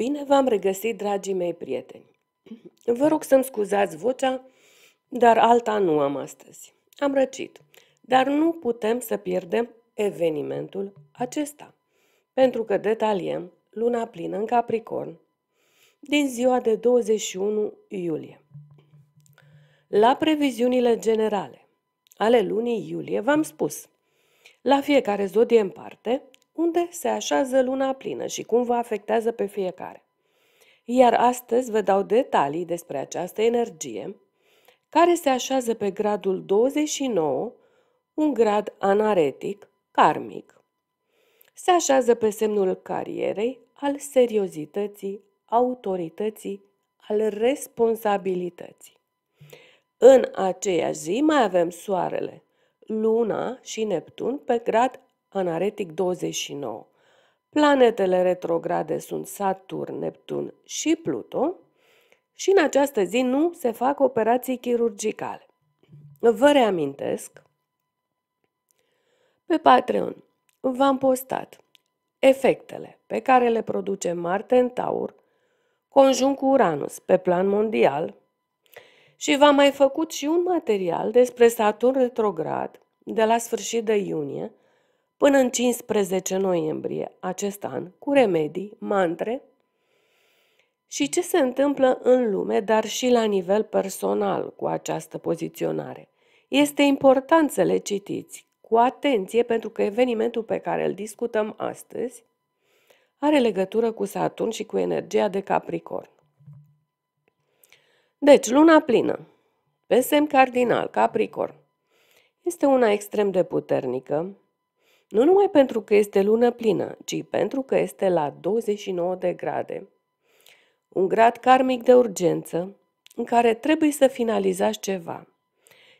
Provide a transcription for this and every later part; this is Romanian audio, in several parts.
Bine v-am regăsit, dragii mei prieteni. Vă rog să-mi scuzați vocea, dar alta nu am astăzi. Am răcit, dar nu putem să pierdem evenimentul acesta, pentru că detaliem luna plină în Capricorn din ziua de 21 iulie. La previziunile generale ale lunii iulie v-am spus, la fiecare zodie în parte, unde se așează luna plină și cum vă afectează pe fiecare. Iar astăzi vă dau detalii despre această energie, care se așează pe gradul 29, un grad anaretic, karmic. Se așează pe semnul carierei, al seriozității, autorității, al responsabilității. În aceeași zi mai avem Soarele, Luna și Neptun pe grad anaretic 29. Planetele retrograde sunt Saturn, Neptun și Pluto și în această zi nu se fac operații chirurgicale. Vă reamintesc, pe Patreon v-am postat efectele pe care le produce Marte în Taur, conjunct cu Uranus pe plan mondial și v-am mai făcut și un material despre Saturn retrograd de la sfârșit de iunie, până în 15 noiembrie acest an cu remedii, mantre și ce se întâmplă în lume, dar și la nivel personal cu această poziționare. Este important să le citiți cu atenție pentru că evenimentul pe care îl discutăm astăzi are legătură cu Saturn și cu energia de Capricorn. Deci, luna plină, pe semn cardinal, Capricorn, este una extrem de puternică, nu numai pentru că este lună plină, ci pentru că este la 29 de grade. Un grad karmic de urgență în care trebuie să finalizați ceva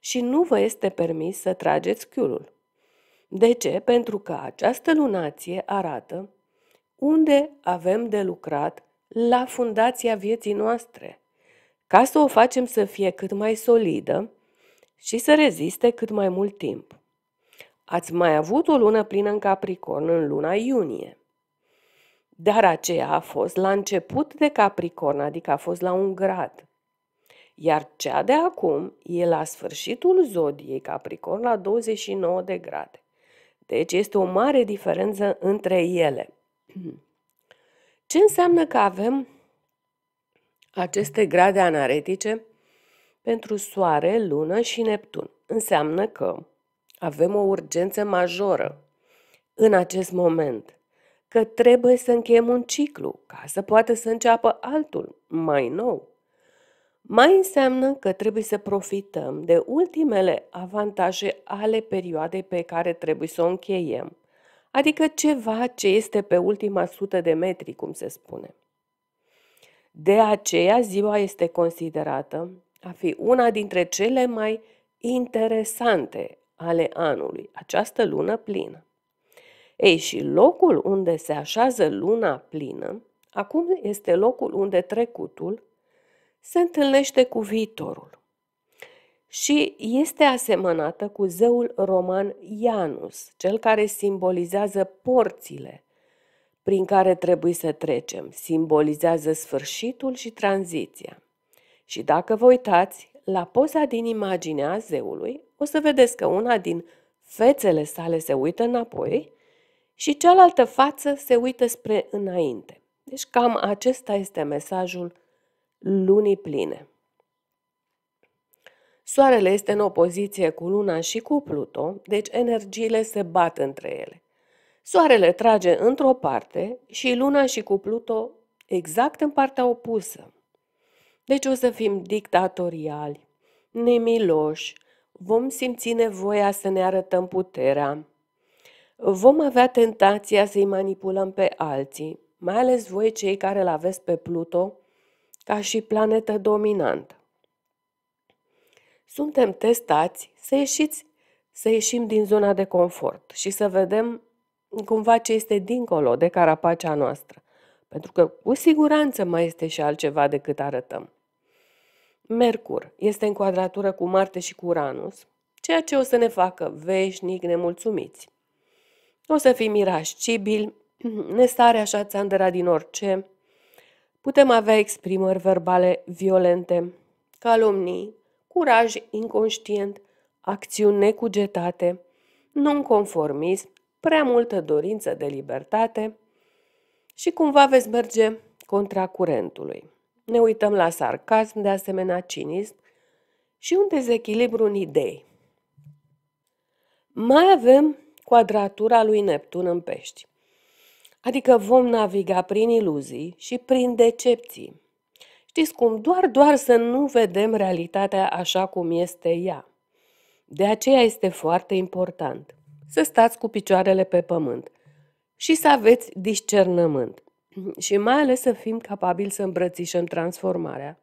și nu vă este permis să trageți chiulul. De ce? Pentru că această lunație arată unde avem de lucrat la fundația vieții noastre, ca să o facem să fie cât mai solidă și să reziste cât mai mult timp. Ați mai avut o lună plină în Capricorn în luna iunie. Dar aceea a fost la început de Capricorn, adică a fost la un grad. Iar cea de acum e la sfârșitul zodiei Capricorn la 29 de grade. Deci este o mare diferență între ele. Ce înseamnă că avem aceste grade anaretice pentru Soare, Lună și Neptun? Înseamnă că avem o urgență majoră în acest moment, că trebuie să încheiem un ciclu ca să poată să înceapă altul, mai nou. Mai înseamnă că trebuie să profităm de ultimele avantaje ale perioadei pe care trebuie să o încheiem, adică ceva ce este pe ultima sută de metri, cum se spune. De aceea, ziua este considerată a fi una dintre cele mai interesante ale anului, această lună plină. Ei, și locul unde se așează luna plină, acum este locul unde trecutul se întâlnește cu viitorul. Și este asemănată cu zeul roman Ianus, cel care simbolizează porțile prin care trebuie să trecem, simbolizează sfârșitul și tranziția. Și dacă vă uitați, la poza din imaginea zeului, o să vedeți că una din fețele sale se uită înapoi și cealaltă față se uită spre înainte. Deci cam acesta este mesajul lunii pline. Soarele este în opoziție cu Luna și cu Pluto, deci energiile se bat între ele. Soarele trage într-o parte și Luna și cu Pluto exact în partea opusă. Deci o să fim dictatoriali, nemiloși, vom simți nevoia să ne arătăm puterea, vom avea tentația să-i manipulăm pe alții, mai ales voi cei care îl aveți pe Pluto ca și planetă dominantă. Suntem testați să ieșiți, să ieșim din zona de confort și să vedem cumva ce este dincolo de carapacea noastră, pentru că cu siguranță mai este și altceva decât arătăm. Mercur este în quadratură cu Marte și cu Uranus, ceea ce o să ne facă veșnic nemulțumiți. O să fim irascibili, stare așa țandăra din orice, putem avea exprimări verbale violente, calomnii, curaj inconștient, acțiuni necugetate, nonconformism, prea multă dorință de libertate și cumva veți merge contra curentului. Ne uităm la sarcasm, de asemenea cinism și un dezechilibru în idei. Mai avem quadratura lui Neptun în pești. Adică vom naviga prin iluzii și prin decepții. Știți cum? Doar, doar să nu vedem realitatea așa cum este ea. De aceea este foarte important să stați cu picioarele pe pământ și să aveți discernământ și mai ales să fim capabili să îmbrățișăm transformarea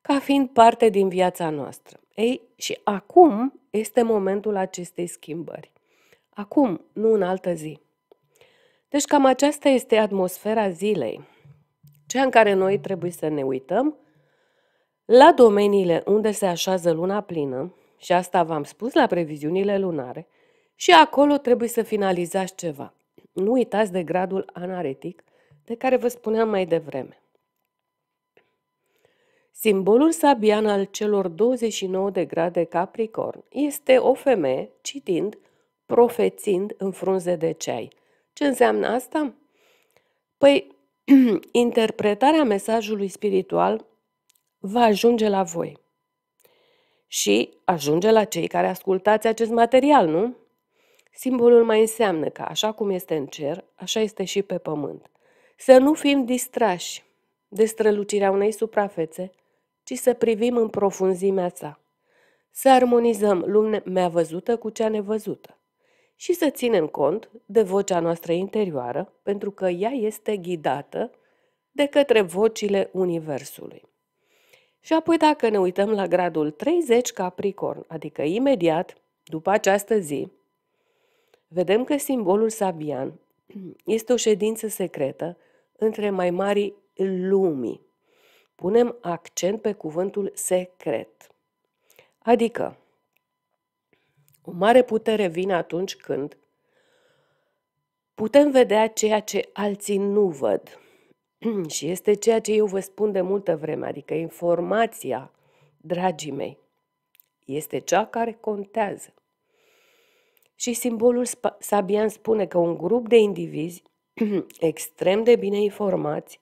ca fiind parte din viața noastră. Ei, și acum este momentul acestei schimbări. Acum, nu în altă zi. Deci cam aceasta este atmosfera zilei, cea în care noi trebuie să ne uităm la domeniile unde se așează luna plină, și asta v-am spus la previziunile lunare, și acolo trebuie să finalizați ceva. Nu uitați de gradul anaretic de care vă spuneam mai devreme. Simbolul sabian al celor 29 de grade Capricorn este o femeie citind, profețind în frunze de ceai. Ce înseamnă asta? Păi, interpretarea mesajului spiritual va ajunge la voi și ajunge la cei care ascultați acest material, nu? Simbolul mai înseamnă că așa cum este în cer, așa este și pe pământ. Să nu fim distrași de strălucirea unei suprafețe, ci să privim în profunzimea sa. Să armonizăm lumea văzută cu cea nevăzută și să ținem cont de vocea noastră interioară, pentru că ea este ghidată de către vocile Universului. Și apoi dacă ne uităm la gradul 30 Capricorn, adică imediat după această zi, vedem că simbolul sabian este o ședință secretă între mai mari lumii. Punem accent pe cuvântul secret. Adică, o mare putere vine atunci când putem vedea ceea ce alții nu văd. Și este ceea ce eu vă spun de multă vreme, adică informația, dragii mei, este cea care contează. Și simbolul Sabian spune că un grup de indivizi extrem de bine informați,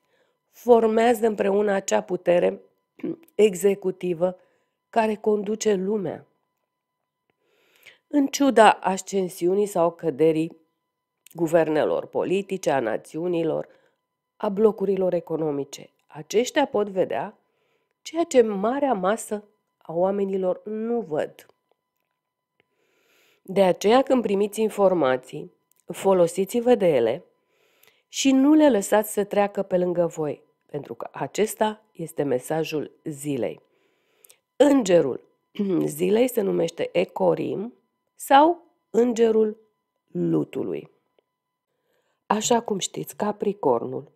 formează împreună acea putere executivă care conduce lumea. În ciuda ascensiunii sau căderii guvernelor politice, a națiunilor, a blocurilor economice, aceștia pot vedea ceea ce marea masă a oamenilor nu văd. De aceea, când primiți informații, folosiți-vă de ele și nu le lăsați să treacă pe lângă voi, pentru că acesta este mesajul zilei. Îngerul zilei se numește Ecorim sau Îngerul Lutului. Așa cum știți, Capricornul,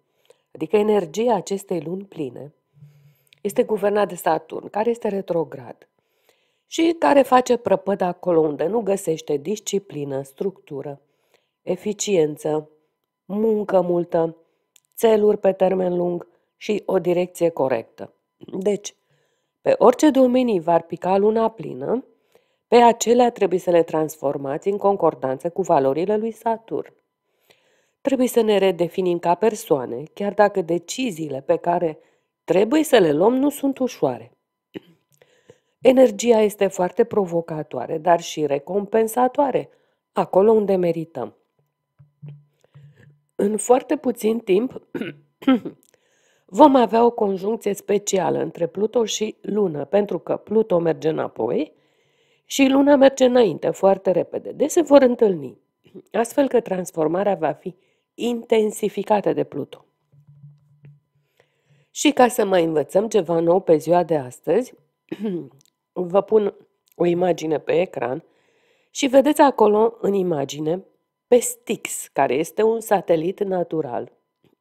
adică energia acestei luni pline, este guvernat de Saturn, care este retrograd și care face prăpăd acolo unde nu găsește disciplină, structură, eficiență, muncă multă, țeluri pe termen lung și o direcție corectă. Deci, pe orice domenii v-ar pica luna plină, pe acelea trebuie să le transformați în concordanță cu valorile lui Saturn. Trebuie să ne redefinim ca persoane, chiar dacă deciziile pe care trebuie să le luăm nu sunt ușoare. Energia este foarte provocatoare, dar și recompensatoare, acolo unde merităm. În foarte puțin timp vom avea o conjuncție specială între Pluto și Lună, pentru că Pluto merge înapoi și Luna merge înainte foarte repede, deci se vor întâlni, astfel că transformarea va fi intensificată de Pluto. Și ca să mai învățăm ceva nou pe ziua de astăzi, vă pun o imagine pe ecran și vedeți acolo în imagine pe Styx, care este un satelit natural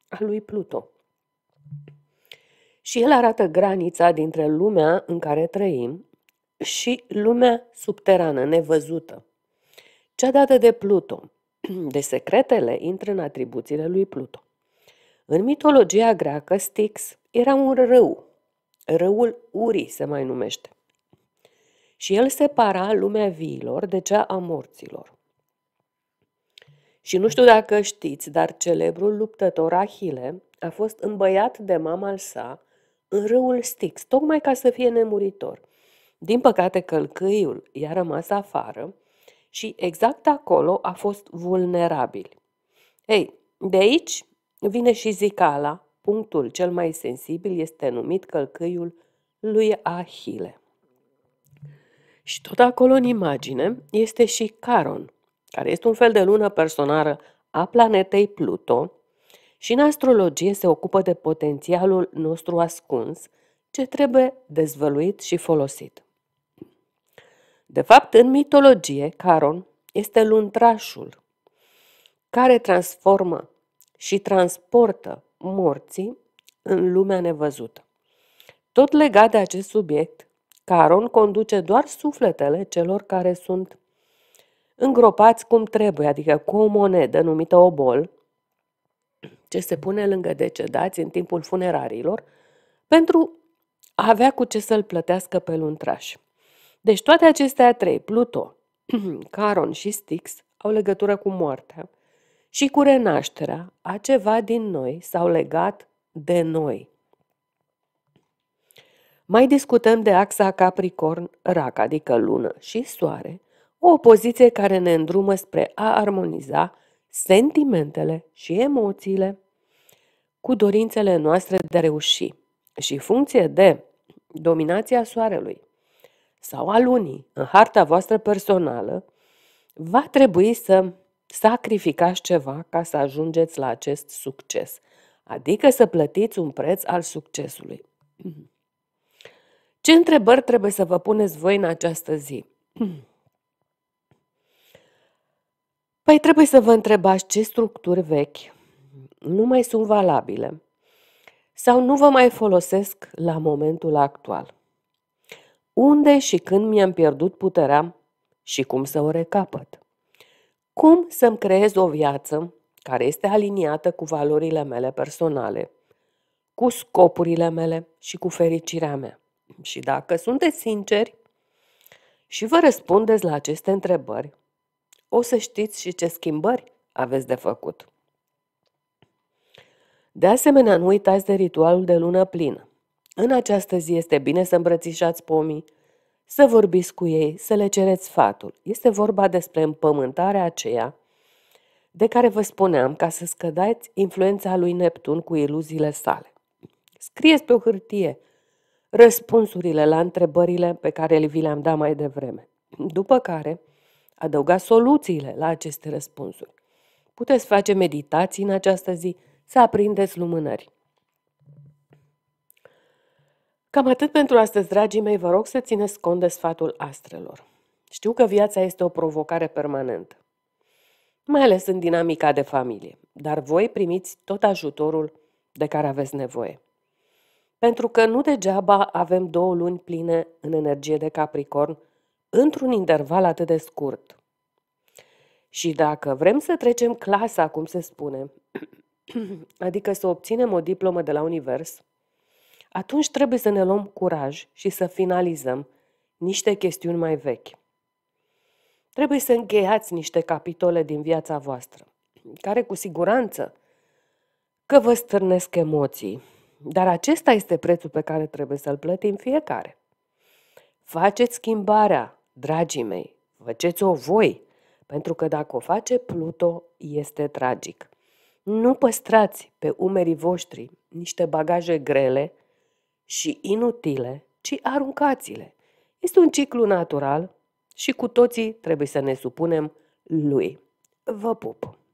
al lui Pluto. Și el arată granița dintre lumea în care trăim și lumea subterană, nevăzută. Cea dată de Pluto, de secretele, intră în atribuțiile lui Pluto. În mitologia greacă, Styx era un rău, răul Uri se mai numește, și el separa lumea viilor de cea a morților. Și nu știu dacă știți, dar celebrul luptător Ahile a fost îmbăiat de mama sa în râul Styx, tocmai ca să fie nemuritor. Din păcate, călcâiul i-a rămas afară și exact acolo a fost vulnerabil. Ei, de aici vine și zicala, punctul cel mai sensibil este numit călcâiul lui Ahile. Și tot acolo în imagine este și Caron, care este un fel de lună personară a planetei Pluto, și în astrologie se ocupă de potențialul nostru ascuns, ce trebuie dezvăluit și folosit. De fapt, în mitologie, Caron este luntrașul care transformă și transportă morții în lumea nevăzută. Tot legat de acest subiect, Caron conduce doar sufletele celor care sunt îngropați cum trebuie, adică cu o monedă numită obol, ce se pune lângă decedați în timpul funerariilor, pentru a avea cu ce să-l plătească pe luntraș. Deci toate acestea trei, Pluto, Caron și Styx, au legătură cu moartea și cu renașterea a ceva din noi sau legat de noi. Mai discutăm de axa Capricorn-Rac, adică lună și soare, o poziție care ne îndrumă spre a armoniza sentimentele și emoțiile cu dorințele noastre de a reuși și funcție de dominația soarelui sau a lunii în harta voastră personală, va trebui să sacrificați ceva ca să ajungeți la acest succes, adică să plătiți un preț al succesului. Ce întrebări trebuie să vă puneți voi în această zi? Păi trebuie să vă întrebați ce structuri vechi nu mai sunt valabile sau nu vă mai folosesc la momentul actual. Unde și când mi-am pierdut puterea și cum să o recapăt. Cum să-mi creez o viață care este aliniată cu valorile mele personale, cu scopurile mele și cu fericirea mea. Și dacă sunteți sinceri și vă răspundeți la aceste întrebări, o să știți și ce schimbări aveți de făcut. De asemenea, nu uitați de ritualul de lună plină. În această zi este bine să îmbrățișați pomii, să vorbiți cu ei, să le cereți sfatul. Este vorba despre împământarea aceea de care vă spuneam ca să scădați influența lui Neptun cu iluziile sale. Scrieți pe o hârtie răspunsurile la întrebările pe care vi le-am dat mai devreme. După care, adăuga soluțiile la aceste răspunsuri. Puteți face meditații în această zi, să aprindeți lumânări. Cam atât pentru astăzi, dragii mei, vă rog să țineți cont de sfatul astrelor. Știu că viața este o provocare permanentă, mai ales în dinamica de familie, dar voi primiți tot ajutorul de care aveți nevoie. Pentru că nu degeaba avem două luni pline în energie de Capricorn într-un interval atât de scurt. Și dacă vrem să trecem clasa, cum se spune, adică să obținem o diplomă de la univers, atunci trebuie să ne luăm curaj și să finalizăm niște chestiuni mai vechi. Trebuie să încheiați niște capitole din viața voastră, care cu siguranță că vă stârnesc emoții, dar acesta este prețul pe care trebuie să-l plătim fiecare. Faceți schimbarea Dragii mei, faceți-o voi, pentru că dacă o face Pluto, este tragic. Nu păstrați pe umerii voștri niște bagaje grele și inutile, ci aruncați-le. Este un ciclu natural și cu toții trebuie să ne supunem lui. Vă pup!